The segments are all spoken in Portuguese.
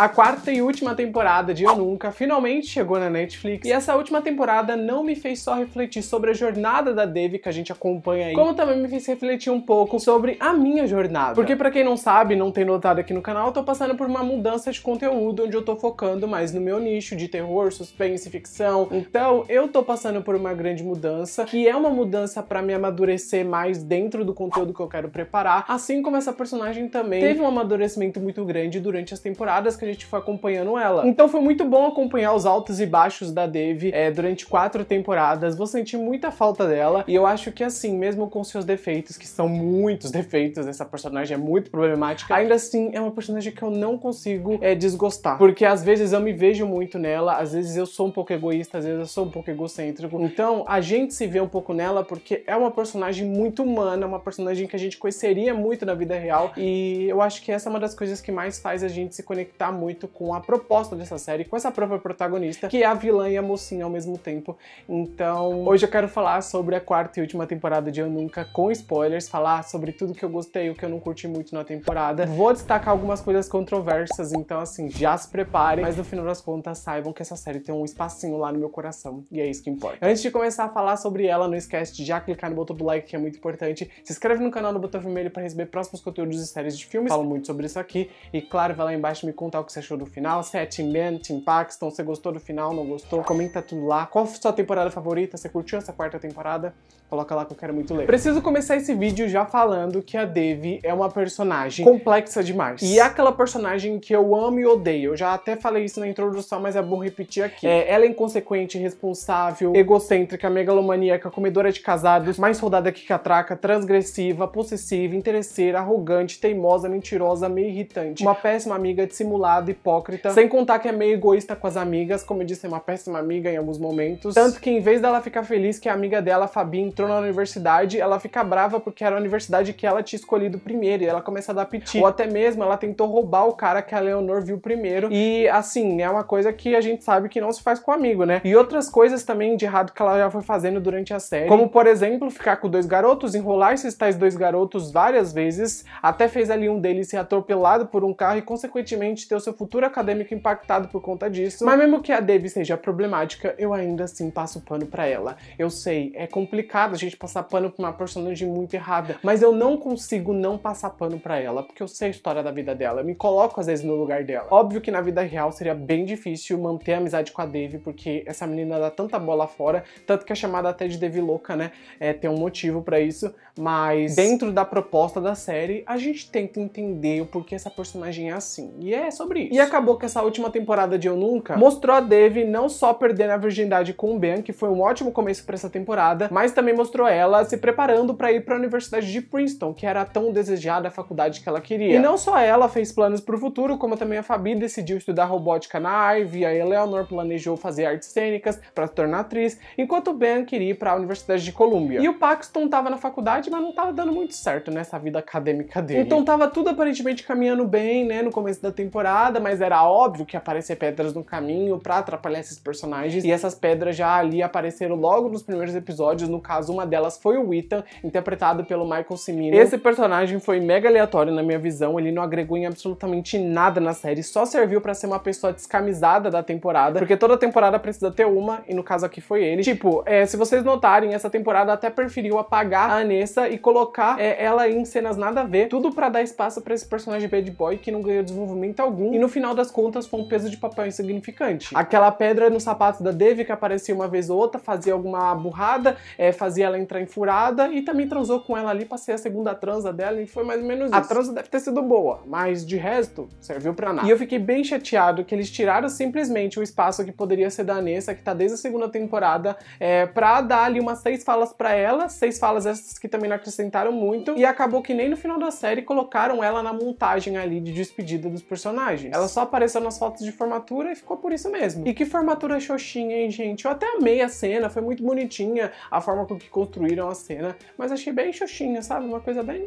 A quarta e última temporada de Eu Nunca finalmente chegou na Netflix e essa última temporada não me fez só refletir sobre a jornada da Devi que a gente acompanha aí, como também me fez refletir um pouco sobre a minha jornada. Porque para quem não sabe, não tem notado aqui no canal, eu tô passando por uma mudança de conteúdo onde eu tô focando mais no meu nicho de terror, suspense, ficção. Então, eu tô passando por uma grande mudança, que é uma mudança para me amadurecer mais dentro do conteúdo que eu quero preparar, assim como essa personagem também teve um amadurecimento muito grande durante as temporadas que a gente foi acompanhando ela. Então foi muito bom acompanhar os altos e baixos da Dave é, durante quatro temporadas. Vou sentir muita falta dela e eu acho que assim, mesmo com seus defeitos, que são muitos defeitos, essa personagem é muito problemática, ainda assim é uma personagem que eu não consigo é, desgostar. Porque às vezes eu me vejo muito nela, às vezes eu sou um pouco egoísta, às vezes eu sou um pouco egocêntrico. Então a gente se vê um pouco nela porque é uma personagem muito humana, uma personagem que a gente conheceria muito na vida real e eu acho que essa é uma das coisas que mais faz a gente se conectar muito com a proposta dessa série, com essa própria protagonista, que é a vilã e a mocinha ao mesmo tempo. Então, hoje eu quero falar sobre a quarta e última temporada de Eu Nunca, com spoilers, falar sobre tudo que eu gostei e o que eu não curti muito na temporada. Vou destacar algumas coisas controversas, então assim, já se preparem, mas no final das contas saibam que essa série tem um espacinho lá no meu coração, e é isso que importa. Antes de começar a falar sobre ela, não esquece de já clicar no botão do like, que é muito importante, se inscreve no canal no botão vermelho para receber próximos conteúdos e séries de filmes, falo muito sobre isso aqui, e claro, vai lá embaixo me contar o que você achou do final, se é Team Ben, Team Paxton, você gostou do final, não gostou, comenta tudo lá. Qual foi sua temporada favorita? Você curtiu essa quarta temporada? Coloca lá que eu quero muito ler. Preciso começar esse vídeo já falando que a Devi é uma personagem complexa demais. E é aquela personagem que eu amo e odeio. Eu já até falei isso na introdução, mas é bom repetir aqui. É, ela é inconsequente, irresponsável, egocêntrica, megalomaníaca, comedora de casados, mais soldada que catraca, transgressiva, possessiva, interesseira, arrogante, teimosa, mentirosa, meio irritante. Uma péssima amiga dissimulada lado, hipócrita. Sem contar que é meio egoísta com as amigas, como eu disse, é uma péssima amiga em alguns momentos. Tanto que em vez dela ficar feliz que a amiga dela, a Fabi, entrou na universidade, ela fica brava porque era a universidade que ela tinha escolhido primeiro e ela começa a dar piti. Ou até mesmo ela tentou roubar o cara que a Leonor viu primeiro. E assim, é uma coisa que a gente sabe que não se faz com amigo, né? E outras coisas também de errado que ela já foi fazendo durante a série. Como, por exemplo, ficar com dois garotos, enrolar esses tais dois garotos várias vezes, até fez ali um deles ser atropelado por um carro e, consequentemente, ter o seu futuro acadêmico impactado por conta disso. Mas mesmo que a Dave seja problemática, eu ainda assim passo pano para ela. Eu sei, é complicado a gente passar pano pra uma personagem muito errada, mas eu não consigo não passar pano para ela, porque eu sei a história da vida dela. Eu me coloco às vezes no lugar dela. Óbvio que na vida real seria bem difícil manter a amizade com a Dave, porque essa menina dá tanta bola fora, tanto que é chamada até de Dave louca, né? É, tem um motivo para isso, mas dentro da proposta da série, a gente tenta entender o porquê essa personagem é assim. E é sobre sobre isso. E acabou que essa última temporada de Eu Nunca mostrou a Devi não só perdendo a virgindade com o Ben, que foi um ótimo começo para essa temporada, mas também mostrou ela se preparando para ir para a Universidade de Princeton, que era a tão desejada a faculdade que ela queria. E não só ela fez planos para o futuro, como também a Fabi decidiu estudar robótica na Ivy, a Eleanor planejou fazer artes cênicas para se tornar atriz, enquanto o Ben queria ir para a Universidade de Columbia. E o Paxton tava na faculdade, mas não tava dando muito certo nessa vida acadêmica dele. Então tava tudo aparentemente caminhando bem, né, no começo da temporada errada, mas era óbvio que aparecer pedras no caminho para atrapalhar esses personagens. E essas pedras já ali apareceram logo nos primeiros episódios. No caso, uma delas foi o Ethan, interpretado pelo Michael Cimino. Esse personagem foi mega aleatório na minha visão. Ele não agregou em absolutamente nada na série. Só serviu para ser uma pessoa descamisada da temporada, porque toda temporada precisa ter uma. E no caso aqui foi ele. Tipo, é, se vocês notarem, essa temporada até preferiu apagar a Anessa e colocar é, ela em cenas nada a ver. Tudo para dar espaço para esse personagem bad boy que não ganhou desenvolvimento algum Uhum. e no final das contas foi um peso de papel insignificante. Aquela pedra no sapato da Devi que aparecia uma vez ou outra, fazia alguma burrada, é, fazia ela entrar em furada e também transou com ela ali, passei a segunda transa dela e foi mais ou menos isso. A transa deve ter sido boa, mas de resto, serviu pra nada. E eu fiquei bem chateado que eles tiraram simplesmente o espaço que poderia ser da Anessa, que tá desde a segunda temporada, é, pra dar ali umas seis falas para ela, seis falas essas que também não acrescentaram muito, e acabou que nem no final da série colocaram ela na montagem ali de despedida dos personagens. Ela só apareceu nas fotos de formatura e ficou por isso mesmo. E que formatura xoxinha, hein, gente? Eu até amei a cena, foi muito bonitinha a forma com que construíram a cena, mas achei bem xoxinha, sabe? Uma coisa bem...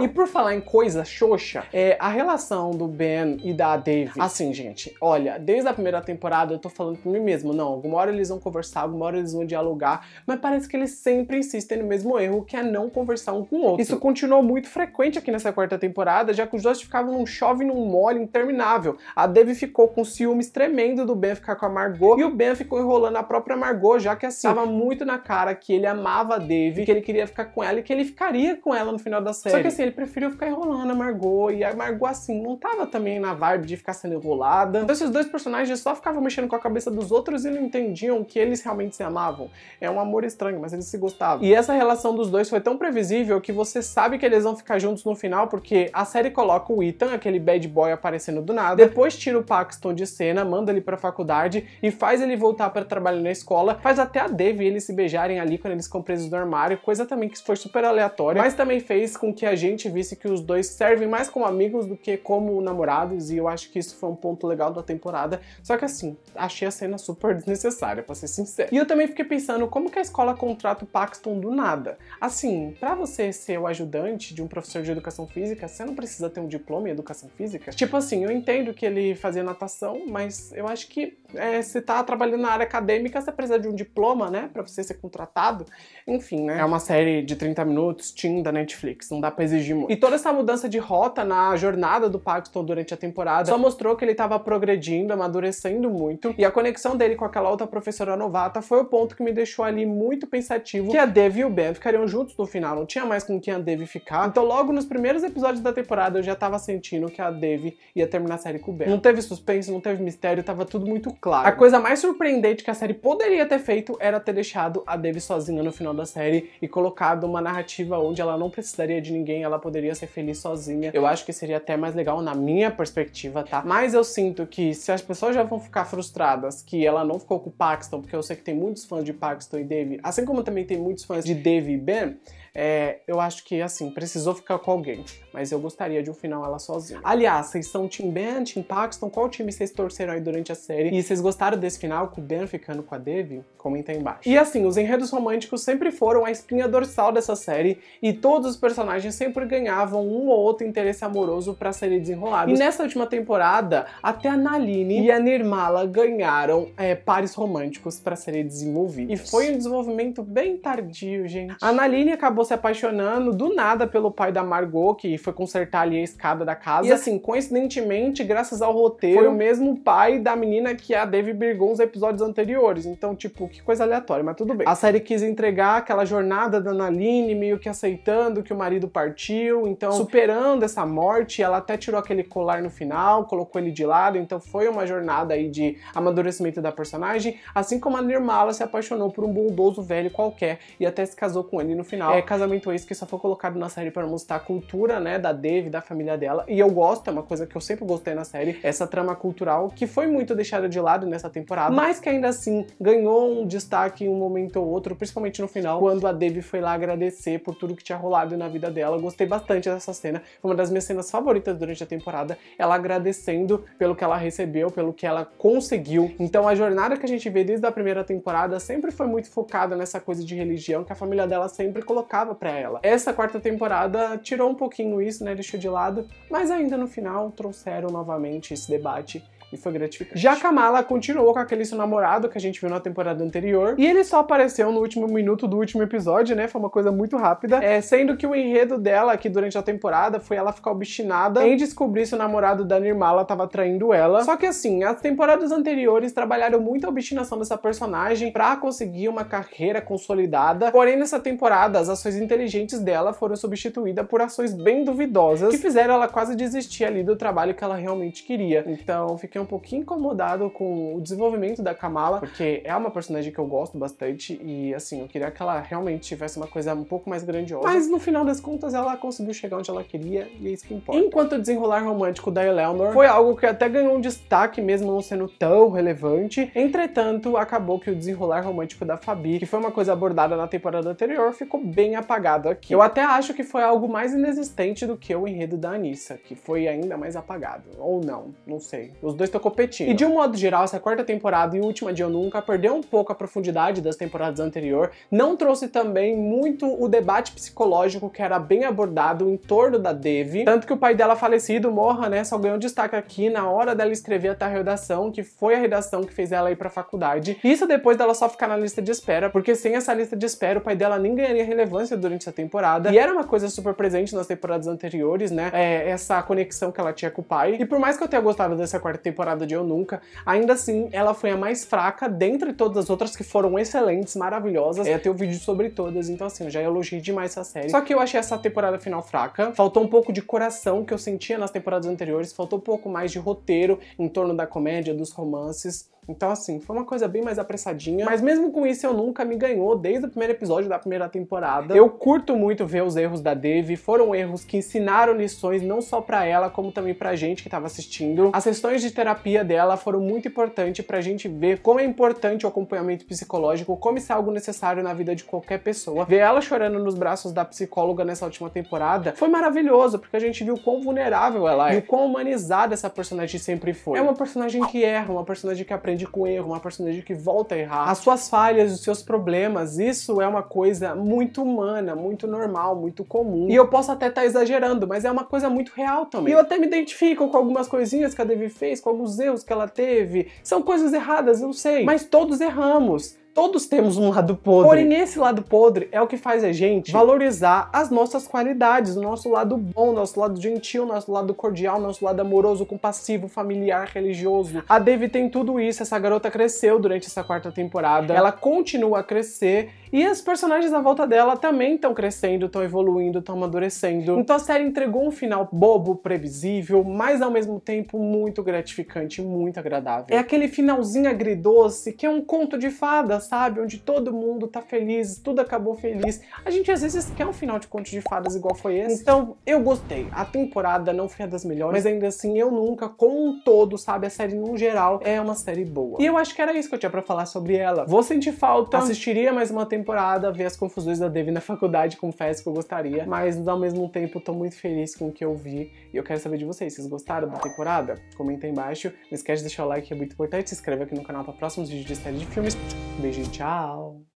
E por falar em coisa xoxa, é, a relação do Ben e da Dave, assim, gente, olha, desde a primeira temporada eu tô falando pra mim mesmo, não, alguma hora eles vão conversar, alguma hora eles vão dialogar, mas parece que eles sempre insistem no mesmo erro, que é não conversar um com o outro. Isso continuou muito frequente aqui nessa quarta temporada, já que os dois ficavam num chove num mole interminável. A Debbie ficou com ciúmes tremendo do Ben ficar com a Margot e o Ben ficou enrolando a própria Margot, já que assim, tava muito na cara que ele amava a Debbie, que ele queria ficar com ela e que ele ficaria com ela no final da série. Só que assim, ele preferiu ficar enrolando a Margot e a Margot assim, não tava também na vibe de ficar sendo enrolada. Então esses dois personagens só ficavam mexendo com a cabeça dos outros e não entendiam que eles realmente se amavam. É um amor estranho, mas eles se gostavam. E essa relação dos dois foi tão previsível que você sabe que eles vão ficar juntos no final, porque a série coloca o Ethan, aquele bad boy Boy aparecendo do nada. Depois tira o Paxton de cena, manda ele pra faculdade e faz ele voltar para trabalhar na escola. Faz até a Dave e eles se beijarem ali quando eles ficam presos no armário, coisa também que foi super aleatória, mas também fez com que a gente visse que os dois servem mais como amigos do que como namorados, e eu acho que isso foi um ponto legal da temporada. Só que assim, achei a cena super desnecessária, pra ser sincero. E eu também fiquei pensando como que a escola contrata o Paxton do nada. Assim, para você ser o ajudante de um professor de educação física, você não precisa ter um diploma em educação física? Tipo assim, eu entendo que ele fazia natação, mas eu acho que é, se tá trabalhando na área acadêmica, você precisa de um diploma, né? Pra você ser contratado. Enfim, né? É uma série de 30 minutos, tim da Netflix, não dá pra exigir muito. E toda essa mudança de rota na jornada do Paxton durante a temporada só mostrou que ele tava progredindo, amadurecendo muito. E a conexão dele com aquela outra professora novata foi o ponto que me deixou ali muito pensativo que a Dev e o Ben ficariam juntos no final, não tinha mais com quem a Dev ficar. Então, logo nos primeiros episódios da temporada, eu já tava sentindo que a Dev Dave ia terminar a série Ben. Não teve suspense, não teve mistério, tava tudo muito claro. A coisa mais surpreendente que a série poderia ter feito era ter deixado a Dave sozinha no final da série e colocado uma narrativa onde ela não precisaria de ninguém, ela poderia ser feliz sozinha. Eu acho que seria até mais legal na minha perspectiva, tá? Mas eu sinto que se as pessoas já vão ficar frustradas que ela não ficou com o Paxton, porque eu sei que tem muitos fãs de Paxton e Dave, assim como também tem muitos fãs de Dave e Ben, é, eu acho que assim, precisou ficar com alguém. Mas eu gostaria de um final ela sozinha. Aliás, vocês são Team Ben, Team Paxton, qual time vocês torceram aí durante a série? E vocês gostaram desse final com o Ben ficando com a Devi? Comenta aí embaixo. E assim, os enredos românticos sempre foram a espinha dorsal dessa série e todos os personagens sempre ganhavam um ou outro interesse amoroso para serem desenrolados. E nessa última temporada, até a Naline e a Nirmala ganharam é, pares românticos para serem desenvolvidos. E foi um desenvolvimento bem tardio, gente. A Naline acabou se apaixonando do nada pelo pai da Margot, que foi consertar ali a escada da casa. E assim, com coincidentemente, graças ao roteiro, foi o mesmo pai da menina que é a Dave brigou nos episódios anteriores. Então, tipo, que coisa aleatória, mas tudo bem. A série quis entregar aquela jornada da Analine, meio que aceitando que o marido partiu, então superando essa morte, ela até tirou aquele colar no final, colocou ele de lado, então foi uma jornada aí de amadurecimento da personagem, assim como a Nirmala se apaixonou por um bondoso velho qualquer e até se casou com ele no final. É casamento esse que só foi colocado na série para mostrar a cultura, né, da Dave, da família dela, e eu gosto, é uma coisa que eu sempre gostei na série, essa trama cultural que foi muito deixada de lado nessa temporada, mas que ainda assim ganhou um destaque em um momento ou outro, principalmente no final, quando a Debbie foi lá agradecer por tudo que tinha rolado na vida dela. Eu gostei bastante dessa cena, foi uma das minhas cenas favoritas durante a temporada, ela agradecendo pelo que ela recebeu, pelo que ela conseguiu. Então a jornada que a gente vê desde a primeira temporada sempre foi muito focada nessa coisa de religião que a família dela sempre colocava para ela. Essa quarta temporada tirou um pouquinho isso, né, deixou de lado, mas ainda no final trouxeram novamente esse debate e foi gratificante. Já Kamala continuou com aquele seu namorado que a gente viu na temporada anterior. E ele só apareceu no último minuto do último episódio, né? Foi uma coisa muito rápida. É, sendo que o enredo dela aqui durante a temporada foi ela ficar obstinada em descobrir se o namorado da Nirmala tava traindo ela. Só que assim, as temporadas anteriores trabalharam muito a obstinação dessa personagem para conseguir uma carreira consolidada. Porém, nessa temporada, as ações inteligentes dela foram substituídas por ações bem duvidosas que fizeram ela quase desistir ali do trabalho que ela realmente queria. Então, fiquei um pouquinho incomodado com o desenvolvimento da Kamala, porque é uma personagem que eu gosto bastante e, assim, eu queria que ela realmente tivesse uma coisa um pouco mais grandiosa. Mas no final das contas, ela conseguiu chegar onde ela queria e é isso que importa. Enquanto o desenrolar romântico da Eleanor foi algo que até ganhou um destaque, mesmo não sendo tão relevante. Entretanto, acabou que o desenrolar romântico da Fabi, que foi uma coisa abordada na temporada anterior, ficou bem apagado aqui. Eu até acho que foi algo mais inexistente do que o enredo da Anissa, que foi ainda mais apagado. Ou não, não sei. Os dois sexta competindo. E de um modo geral, essa quarta temporada e última de Eu Nunca perdeu um pouco a profundidade das temporadas anterior, não trouxe também muito o debate psicológico que era bem abordado em torno da Devi, tanto que o pai dela falecido, Morra, né, só ganhou destaque aqui na hora dela escrever a redação, que foi a redação que fez ela ir pra faculdade. Isso depois dela só ficar na lista de espera, porque sem essa lista de espera, o pai dela nem ganharia relevância durante essa temporada. E era uma coisa super presente nas temporadas anteriores, né? É, essa conexão que ela tinha com o pai. E por mais que eu tenha gostado dessa quarta temporada, temporada de Eu Nunca, ainda assim ela foi a mais fraca dentre todas as outras que foram excelentes, maravilhosas. É, tem o vídeo sobre todas, então assim, eu já elogiei demais essa série. Só que eu achei essa temporada final fraca, faltou um pouco de coração que eu sentia nas temporadas anteriores, faltou um pouco mais de roteiro em torno da comédia, dos romances. Então, assim, foi uma coisa bem mais apressadinha. Mas mesmo com isso, eu nunca me ganhou desde o primeiro episódio da primeira temporada. Eu curto muito ver os erros da Devi. Foram erros que ensinaram lições não só para ela, como também pra gente que tava assistindo. As sessões de terapia dela foram muito importantes pra gente ver como é importante o acompanhamento psicológico, como isso é algo necessário na vida de qualquer pessoa. Ver ela chorando nos braços da psicóloga nessa última temporada foi maravilhoso, porque a gente viu quão vulnerável ela é e o quão humanizada essa personagem sempre foi. É uma personagem que erra, uma personagem que aprende aprende com erro, uma personagem que volta a errar, as suas falhas, os seus problemas, isso é uma coisa muito humana, muito normal, muito comum. E eu posso até estar tá exagerando, mas é uma coisa muito real também. E eu até me identifico com algumas coisinhas que a Devi fez, com alguns erros que ela teve. São coisas erradas, eu sei, mas todos erramos. Todos temos um lado podre. Porém, esse lado podre é o que faz a gente valorizar as nossas qualidades, o nosso lado bom, nosso lado gentil, nosso lado cordial, nosso lado amoroso, compassivo, familiar, religioso. A Devi tem tudo isso, essa garota cresceu durante essa quarta temporada, ela continua a crescer e os personagens à volta dela também estão crescendo, estão evoluindo, estão amadurecendo. Então a série entregou um final bobo, previsível, mas ao mesmo tempo muito gratificante, muito agradável. É aquele finalzinho agridoce que é um conto de fadas sabe? Onde todo mundo tá feliz, tudo acabou feliz. A gente às vezes quer um final de conto de fadas igual foi esse. Então, eu gostei. A temporada não foi a das melhores, mas ainda assim, eu nunca, como um todo, sabe? A série num geral é uma série boa. E eu acho que era isso que eu tinha pra falar sobre ela. Vou sentir falta, assistiria mais uma temporada, ver as confusões da Devi na faculdade, confesso que eu gostaria, mas ao mesmo tempo tô muito feliz com o que eu vi e eu quero saber de vocês. Vocês gostaram da temporada? Comenta aí embaixo. Não esquece de deixar o like, que é muito importante. Se inscreve aqui no canal para próximos vídeos de série de filmes. Beijo! Beijo, tchau.